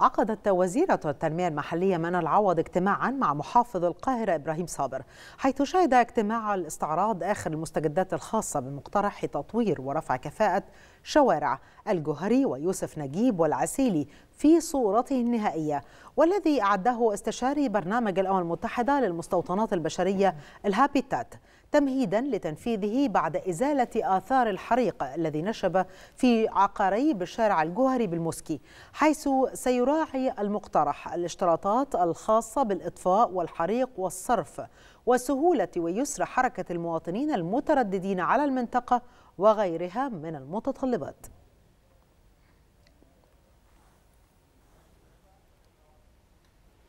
عقدت وزيرة التنمية المحلية منى العوض اجتماعا مع محافظ القاهرة إبراهيم صابر حيث شهد اجتماع الاستعراض آخر المستجدات الخاصة بمقترح تطوير ورفع كفاءة شوارع الجهري ويوسف نجيب والعسيلي في صورته النهائية والذي أعده استشاري برنامج الأمم المتحدة للمستوطنات البشرية الهابيتات تمهيدا لتنفيذه بعد إزالة آثار الحريق الذي نشب في عقاري بالشارع الجوهري بالمسكي حيث سيراعي المقترح الاشتراطات الخاصة بالإطفاء والحريق والصرف وسهولة ويسر حركة المواطنين المترددين على المنطقة وغيرها من المتطلبات